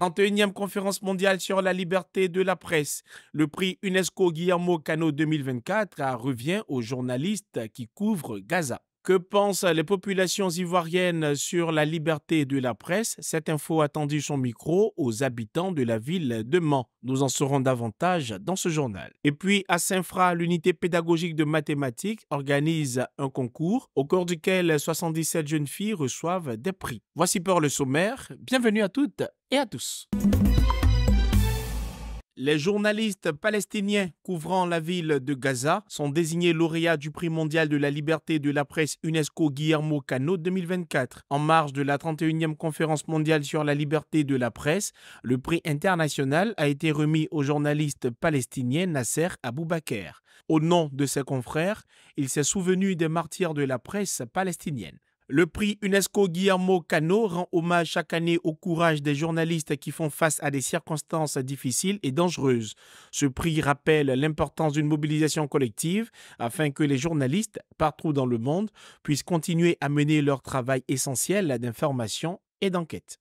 31e conférence mondiale sur la liberté de la presse. Le prix UNESCO Guillermo Cano 2024 euh, revient aux journalistes qui couvrent Gaza. Que pensent les populations ivoiriennes sur la liberté de la presse Cette info a tendu son micro aux habitants de la ville de Mans. Nous en saurons davantage dans ce journal. Et puis, à Saint-Fra, l'unité pédagogique de mathématiques organise un concours au cours duquel 77 jeunes filles reçoivent des prix. Voici pour le sommaire. Bienvenue à toutes et à tous. Les journalistes palestiniens couvrant la ville de Gaza sont désignés lauréats du prix mondial de la liberté de la presse UNESCO Guillermo Cano 2024. En marge de la 31e conférence mondiale sur la liberté de la presse, le prix international a été remis au journaliste palestinien Nasser Aboubaker. Au nom de ses confrères, il s'est souvenu des martyrs de la presse palestinienne. Le prix UNESCO Guillermo Cano rend hommage chaque année au courage des journalistes qui font face à des circonstances difficiles et dangereuses. Ce prix rappelle l'importance d'une mobilisation collective afin que les journalistes, partout dans le monde, puissent continuer à mener leur travail essentiel d'information et d'enquête.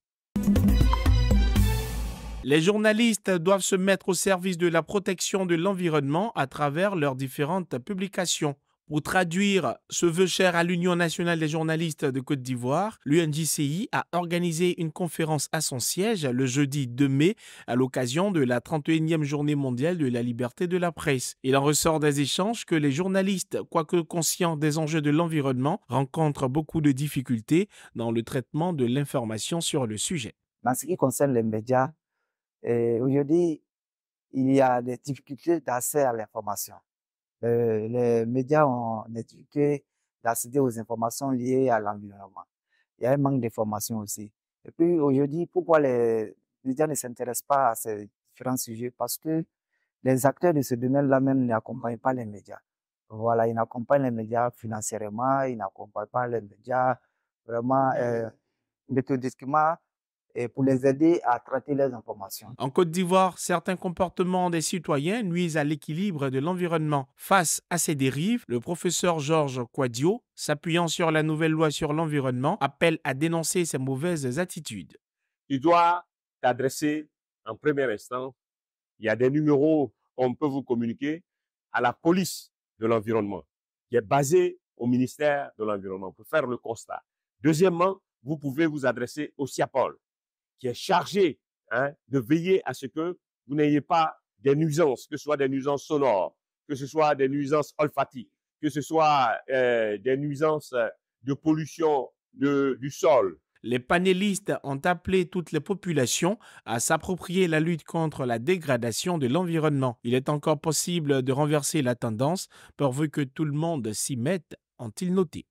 Les journalistes doivent se mettre au service de la protection de l'environnement à travers leurs différentes publications. Pour traduire ce vœu cher à l'Union nationale des journalistes de Côte d'Ivoire, l'UNJCI a organisé une conférence à son siège le jeudi 2 mai à l'occasion de la 31e journée mondiale de la liberté de la presse. Il en ressort des échanges que les journalistes, quoique conscients des enjeux de l'environnement, rencontrent beaucoup de difficultés dans le traitement de l'information sur le sujet. En ce qui concerne les médias, eh, aujourd'hui, il y a des difficultés d'accès à l'information euh, les médias ont éduqué d'accéder aux informations liées à l'environnement. Il y a un manque d'informations aussi. Et puis aujourd'hui, pourquoi les médias ne s'intéressent pas à ces différents sujets Parce que les acteurs de ce domaine-là même n'accompagnent pas les médias. Voilà, ils n'accompagnent les médias financièrement, ils n'accompagnent pas les médias vraiment euh, méthodiquement pour les aider à traiter les informations. En Côte d'Ivoire, certains comportements des citoyens nuisent à l'équilibre de l'environnement. Face à ces dérives, le professeur Georges Quadio, s'appuyant sur la nouvelle loi sur l'environnement, appelle à dénoncer ces mauvaises attitudes. Tu dois t'adresser en premier instant. Il y a des numéros qu'on peut vous communiquer à la police de l'environnement, qui est basée au ministère de l'Environnement pour faire le constat. Deuxièmement, vous pouvez vous adresser au Paul qui est chargé hein, de veiller à ce que vous n'ayez pas des nuisances, que ce soit des nuisances sonores, que ce soit des nuisances olfatiques, que ce soit euh, des nuisances euh, de pollution du sol. Les panélistes ont appelé toutes les populations à s'approprier la lutte contre la dégradation de l'environnement. Il est encore possible de renverser la tendance, pourvu que tout le monde s'y mette, ont-ils noté.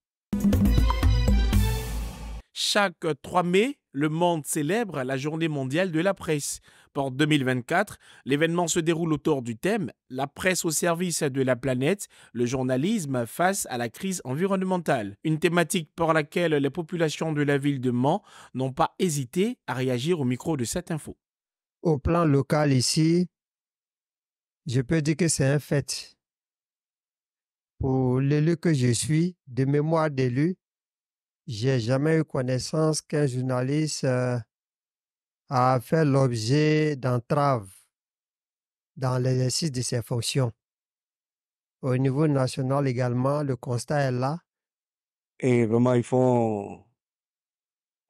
Chaque 3 mai, le monde célèbre la Journée mondiale de la presse. Pour 2024, l'événement se déroule autour du thème La presse au service de la planète, le journalisme face à la crise environnementale. Une thématique pour laquelle les populations de la ville de Mans n'ont pas hésité à réagir au micro de cette info. Au plan local ici, je peux dire que c'est un fait. Pour l'élu que je suis, de mémoire d'élu, j'ai jamais eu connaissance qu'un journaliste euh, a fait l'objet d'entraves dans l'exercice de ses fonctions. Au niveau national également, le constat est là. Et vraiment, ils font,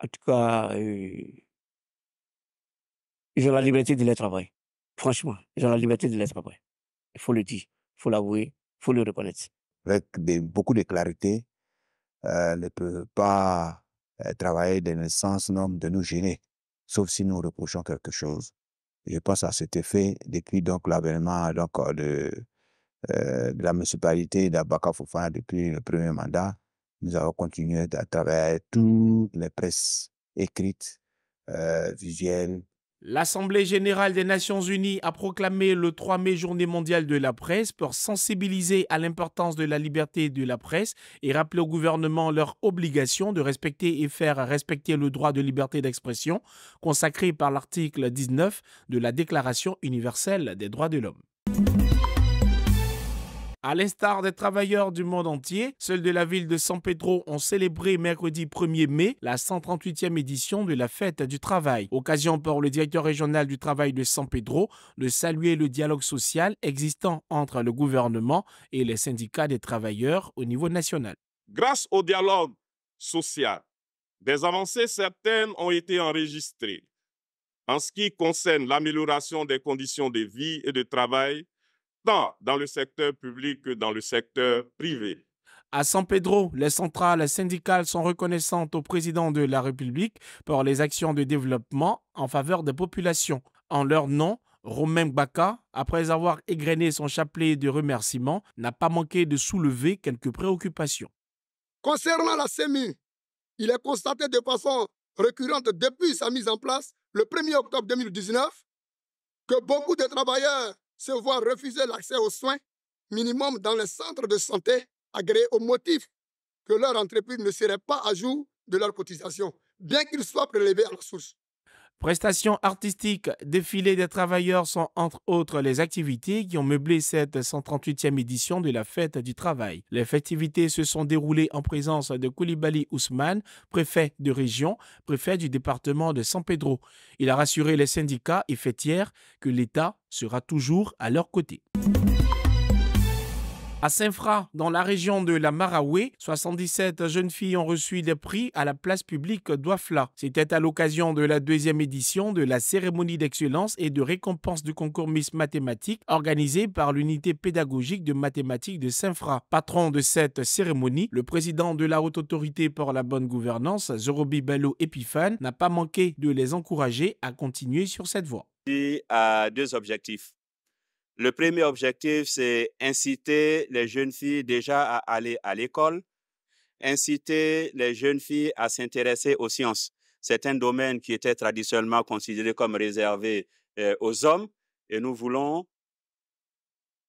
en tout cas, euh, ils ont la liberté de les travailler. Franchement, ils ont la liberté de les travailler. Il faut le dire, il faut l'avouer, il faut le reconnaître. Avec des, beaucoup de clarté, euh, ne peut pas euh, travailler dans le sens de nous gêner, sauf si nous reprochons quelque chose. Je pense à cet effet depuis donc l'avènement donc, euh, de, la municipalité d'Abakafoufa depuis le premier mandat. Nous avons continué à travailler toutes les presses écrites, visuelles, L'Assemblée générale des Nations unies a proclamé le 3 mai Journée mondiale de la presse pour sensibiliser à l'importance de la liberté de la presse et rappeler au gouvernement leur obligation de respecter et faire respecter le droit de liberté d'expression consacré par l'article 19 de la Déclaration universelle des droits de l'homme. À l'instar des travailleurs du monde entier, ceux de la ville de San Pedro ont célébré mercredi 1er mai la 138e édition de la fête du travail. Occasion pour le directeur régional du travail de San Pedro de saluer le dialogue social existant entre le gouvernement et les syndicats des travailleurs au niveau national. Grâce au dialogue social, des avancées certaines ont été enregistrées en ce qui concerne l'amélioration des conditions de vie et de travail dans le secteur public que dans le secteur privé. À San Pedro, les centrales syndicales sont reconnaissantes au président de la République pour les actions de développement en faveur des populations. En leur nom, Romain baca après avoir égrené son chapelet de remerciement, n'a pas manqué de soulever quelques préoccupations. Concernant la CEMI, il est constaté de façon récurrente depuis sa mise en place le 1er octobre 2019 que beaucoup de travailleurs se voient refuser l'accès aux soins minimum dans les centres de santé agréés au motif que leur entreprise ne serait pas à jour de leur cotisation, bien qu'ils soient prélevés à la source. Prestations artistiques, défilés des travailleurs sont entre autres les activités qui ont meublé cette 138e édition de la fête du travail. Les festivités se sont déroulées en présence de Koulibaly Ousmane, préfet de région, préfet du département de San Pedro. Il a rassuré les syndicats et fêtiers que l'État sera toujours à leur côté. À Saint-Fra, dans la région de la Maraoué, 77 jeunes filles ont reçu des prix à la place publique d'Ouafla. C'était à l'occasion de la deuxième édition de la cérémonie d'excellence et de récompense du concours Miss Mathématiques organisée par l'unité pédagogique de mathématiques de Saint-Fra. Patron de cette cérémonie, le président de la Haute Autorité pour la Bonne Gouvernance, Zorobi Bello Epiphane, n'a pas manqué de les encourager à continuer sur cette voie. deux objectifs le premier objectif, c'est inciter les jeunes filles déjà à aller à l'école, inciter les jeunes filles à s'intéresser aux sciences. C'est un domaine qui était traditionnellement considéré comme réservé euh, aux hommes et nous voulons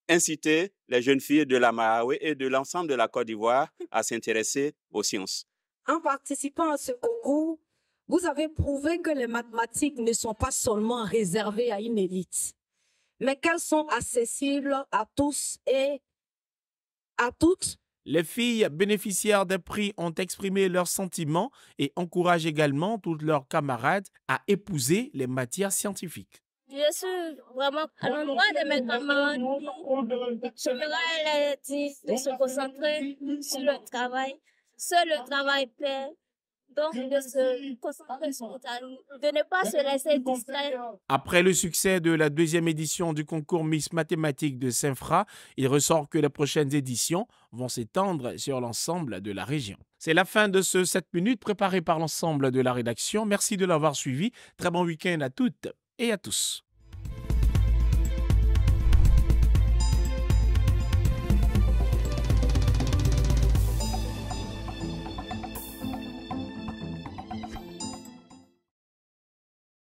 inciter les jeunes filles de la Maraoué et de l'ensemble de la Côte d'Ivoire à s'intéresser aux sciences. En participant à ce concours, vous avez prouvé que les mathématiques ne sont pas seulement réservées à une élite mais qu'elles sont accessibles à tous et à toutes. Les filles bénéficiaires des prix ont exprimé leurs sentiments et encouragent également toutes leurs camarades à épouser les matières scientifiques. Je suis vraiment à l'endroit de mes camarades. Je voudrais les de se concentrer sur le travail. Seul le travail paie de se concentrer de ne pas se laisser distraire. Après le succès de la deuxième édition du concours Miss Mathématiques de saint il ressort que les prochaines éditions vont s'étendre sur l'ensemble de la région. C'est la fin de ce 7 minutes préparé par l'ensemble de la rédaction. Merci de l'avoir suivi. Très bon week-end à toutes et à tous.